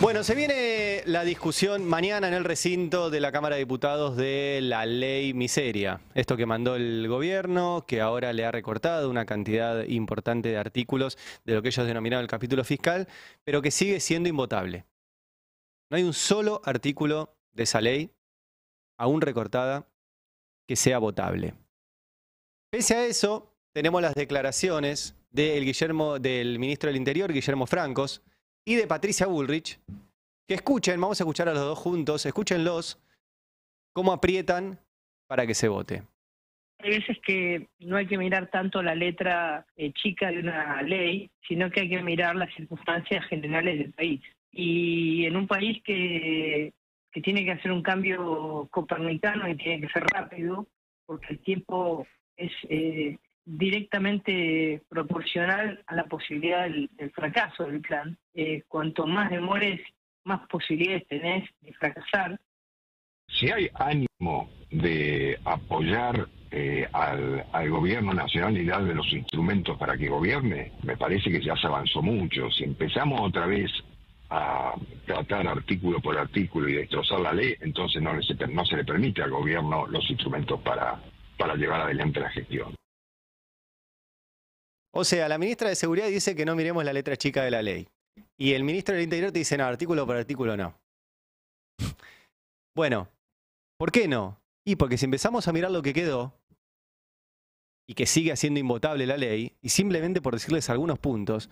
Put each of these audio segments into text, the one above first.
Bueno, se viene la discusión mañana en el recinto de la Cámara de Diputados de la ley miseria. Esto que mandó el gobierno, que ahora le ha recortado una cantidad importante de artículos de lo que ellos denominaron el capítulo fiscal, pero que sigue siendo invotable. No hay un solo artículo de esa ley, aún recortada, que sea votable. Pese a eso, tenemos las declaraciones del, Guillermo, del ministro del Interior, Guillermo Francos, y de Patricia Bullrich. Que escuchen, vamos a escuchar a los dos juntos, escúchenlos cómo aprietan para que se vote. Hay veces que no hay que mirar tanto la letra eh, chica de una ley, sino que hay que mirar las circunstancias generales del país. Y en un país que, que tiene que hacer un cambio copernicano y tiene que ser rápido, porque el tiempo es eh, directamente proporcional a la posibilidad del, fracaso del plan. Eh, cuanto más demores, más posibilidades tenés de fracasar. Si hay ánimo de apoyar eh, al, gobierno nacional y darle los instrumentos para que gobierne, me parece que ya se avanzó mucho. Si empezamos otra vez a tratar artículo por artículo y destrozar la ley, entonces no, no se le permite al gobierno los instrumentos para, para llevar adelante la gestión. O sea, la ministra de Seguridad dice que no miremos la letra chica de la ley. Y el ministro del Interior te dice, no, artículo por artículo no. Bueno, ¿por qué no? Y porque si empezamos a mirar lo que quedó, y que sigue siendo invotable la ley, y simplemente por decirles algunos puntos,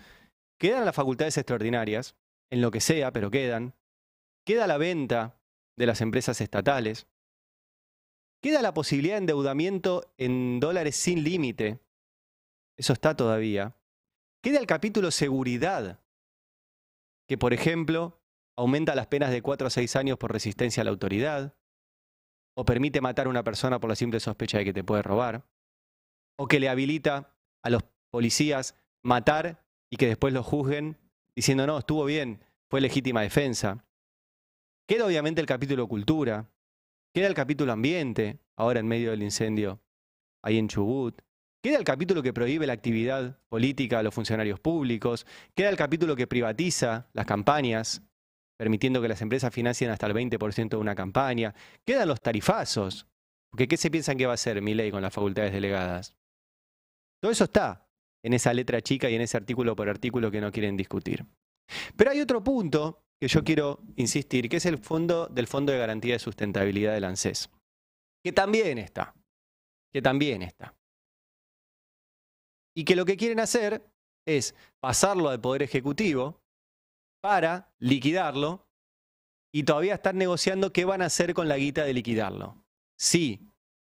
quedan las facultades extraordinarias, en lo que sea, pero quedan, queda la venta de las empresas estatales, queda la posibilidad de endeudamiento en dólares sin límite, eso está todavía. Queda el capítulo seguridad, que por ejemplo aumenta las penas de 4 a 6 años por resistencia a la autoridad, o permite matar a una persona por la simple sospecha de que te puede robar, o que le habilita a los policías matar y que después lo juzguen diciendo no, estuvo bien, fue legítima defensa. Queda obviamente el capítulo cultura, queda el capítulo ambiente, ahora en medio del incendio ahí en Chubut. Queda el capítulo que prohíbe la actividad política a los funcionarios públicos, queda el capítulo que privatiza las campañas, permitiendo que las empresas financien hasta el 20% de una campaña, quedan los tarifazos, porque ¿qué se piensan que va a hacer mi ley con las facultades delegadas? Todo eso está en esa letra chica y en ese artículo por artículo que no quieren discutir. Pero hay otro punto que yo quiero insistir, que es el fondo del Fondo de Garantía de Sustentabilidad del ANSES, que también está, que también está y que lo que quieren hacer es pasarlo al Poder Ejecutivo para liquidarlo y todavía están negociando qué van a hacer con la guita de liquidarlo. Si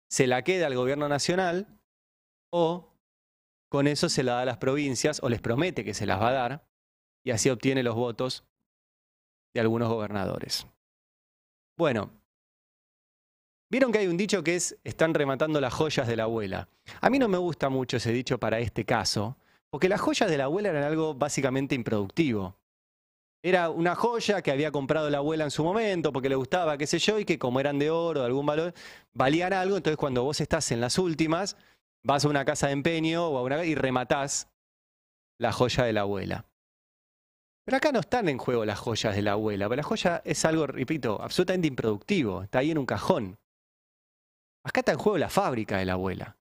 se la queda al gobierno nacional o con eso se la da a las provincias o les promete que se las va a dar y así obtiene los votos de algunos gobernadores. Bueno, Vieron que hay un dicho que es están rematando las joyas de la abuela. A mí no me gusta mucho ese dicho para este caso, porque las joyas de la abuela eran algo básicamente improductivo. Era una joya que había comprado la abuela en su momento porque le gustaba, qué sé yo, y que como eran de oro, de algún valor, valían algo. Entonces cuando vos estás en las últimas, vas a una casa de empeño una y rematás la joya de la abuela. Pero acá no están en juego las joyas de la abuela, pero la joya es algo, repito, absolutamente improductivo, está ahí en un cajón. Acá está en juego la fábrica de la abuela.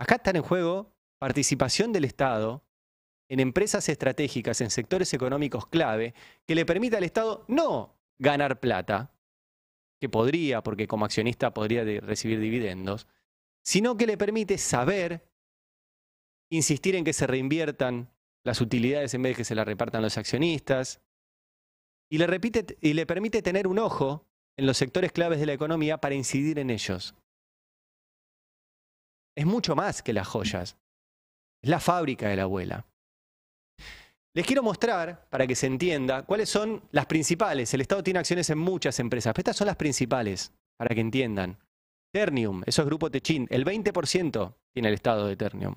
Acá está en juego participación del Estado en empresas estratégicas, en sectores económicos clave, que le permita al Estado no ganar plata, que podría, porque como accionista podría recibir dividendos, sino que le permite saber insistir en que se reinviertan las utilidades en vez de que se las repartan los accionistas, y le permite tener un ojo en los sectores claves de la economía para incidir en ellos. Es mucho más que las joyas. Es la fábrica de la abuela. Les quiero mostrar, para que se entienda, cuáles son las principales. El Estado tiene acciones en muchas empresas, estas son las principales, para que entiendan. Ternium, esos grupos Grupo Techin, el 20% tiene el Estado de Ternium.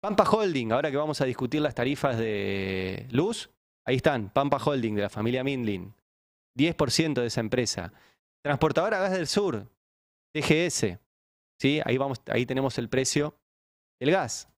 Pampa Holding, ahora que vamos a discutir las tarifas de luz, ahí están, Pampa Holding de la familia Mindlin, 10% de esa empresa. Transportadora Gas del Sur, TGS. ¿sí? Ahí, vamos, ahí tenemos el precio del gas.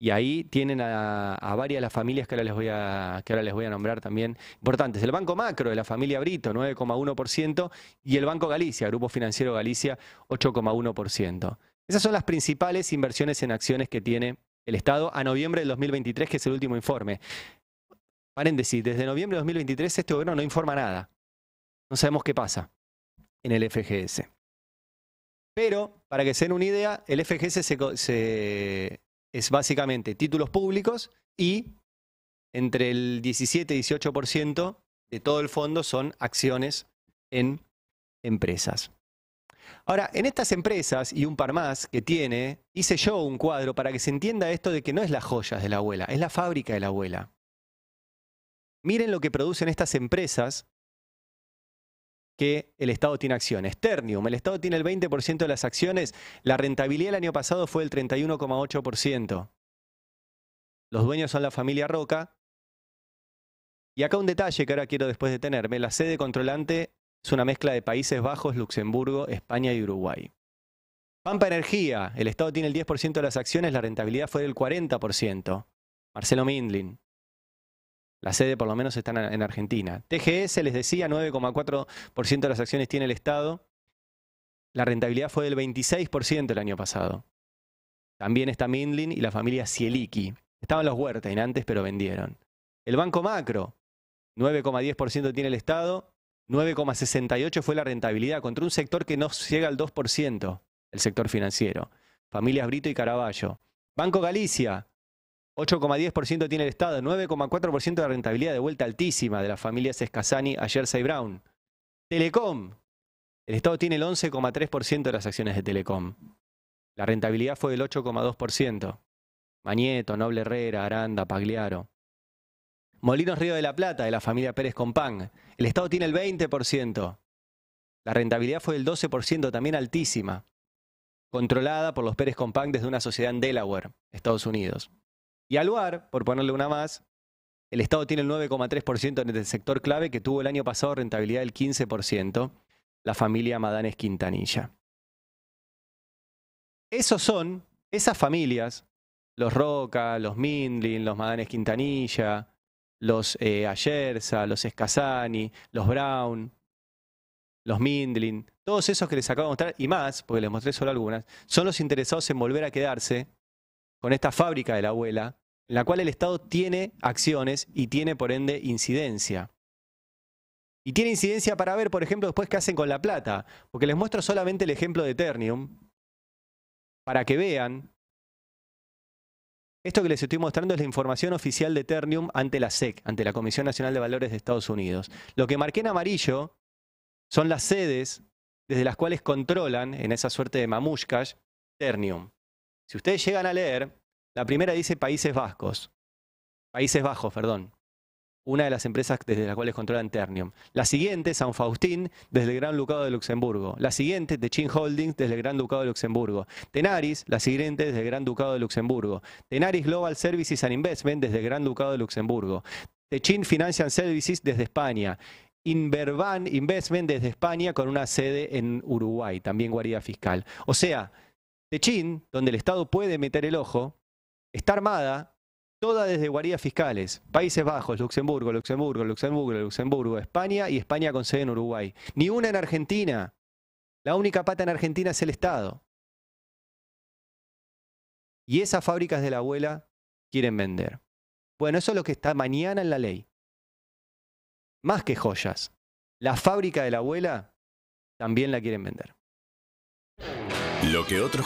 Y ahí tienen a, varias de las familias que ahora, les voy a, que ahora les voy a nombrar también importantes. El Banco Macro de la familia Brito, 9,1%, y el Banco Galicia, Grupo Financiero Galicia, 8,1%. Esas son las principales inversiones en acciones que tiene el Estado a noviembre del 2023, que es el último informe. Paréntesis, desde noviembre de 2023 este gobierno no informa nada. No sabemos qué pasa en el FGS. Pero, para que se den una idea, el FGS es básicamente títulos públicos y entre el 17 y 18% de todo el fondo son acciones en empresas. Ahora, en estas empresas y un par más que tiene, hice yo un cuadro para que se entienda esto de que no es las joyas de la abuela, es la fábrica de la abuela. Miren lo que producen estas empresas que el Estado tiene acciones. Ternium, el Estado tiene el 20% de las acciones, la rentabilidad el año pasado fue del 31,8%. Los dueños son la familia Roca. Y acá un detalle que ahora quiero después detenerme, la sede controlante es una mezcla de Países Bajos, Luxemburgo, España y Uruguay. Pampa Energía, el Estado tiene el 10% de las acciones, la rentabilidad fue del 40%. Marcelo Mindlin. La sede por lo menos está en Argentina. TGS, les decía, 9,4% de las acciones tiene el Estado. La rentabilidad fue del 26% el año pasado. También está Mindlin y la familia Cieliki. Estaban los en antes, pero vendieron. El Banco Macro, 9,10% tiene el Estado, 9,68% fue la rentabilidad contra un sector que no llega al 2%, el sector financiero. Familias Brito y Caraballo. Banco Galicia, 8,10% tiene el Estado, 9,4% de rentabilidad de vuelta altísima de las familias Escasani a Jersey Brown. Telecom. El Estado tiene el 11,3% de las acciones de Telecom. La rentabilidad fue del 8,2%. Mañeto, Noble Herrera, Aranda, Pagliaro. Molinos Río de la Plata, de la familia Pérez Compán. El Estado tiene el 20%. La rentabilidad fue del 12%, también altísima. Controlada por los Pérez Compán desde una sociedad en Delaware, Estados Unidos. Y al lugar, por ponerle una más, el Estado tiene el 9,3% en el sector clave que tuvo el año pasado rentabilidad del 15%, la familia Madanes Quintanilla. Esos son, esas familias, los Roca, los Mindlin, los Madanes Quintanilla, los eh, Ayersa, los Escazani, los Brown, los Mindlin, todos esos que les acabo de mostrar y más, porque les mostré solo algunas, son los interesados en volver a quedarse con esta fábrica de la abuela, en la cual el Estado tiene acciones y tiene, por ende, incidencia. Y tiene incidencia para ver, por ejemplo, después qué hacen con la plata, porque les muestro solamente el ejemplo de Ternium para que vean. Esto que les estoy mostrando es la información oficial de Ternium ante la SEC, ante la Comisión Nacional de Valores de Estados Unidos. Lo que marqué en amarillo son las sedes desde las cuales controlan, en esa suerte de mamushkash, Ternium. Si ustedes llegan a leer, la primera dice Países Vascos. Países Bajos, perdón. Una de las empresas desde las cuales controlan Ternium. La siguiente, San Faustín, desde el Gran Ducado de Luxemburgo. La siguiente, Chin Holdings, desde el Gran Ducado de Luxemburgo. Tenaris, la siguiente, desde el Gran Ducado de Luxemburgo. Tenaris Global Services and Investment, desde el Gran Ducado de Luxemburgo. Techin Financial Services, desde España. Inverban Investment, desde España, con una sede en Uruguay, también guarida fiscal. O sea, de Chin, donde el Estado puede meter el ojo, está armada toda desde guaridas fiscales. Países Bajos, Luxemburgo, Luxemburgo, Luxemburgo, Luxemburgo, España y España con sede en Uruguay. Ni una en Argentina. La única pata en Argentina es el Estado. Y esas fábricas de la abuela quieren vender. Bueno, eso es lo que está mañana en la ley. Más que joyas. La fábrica de la abuela también la quieren vender. Lo que otros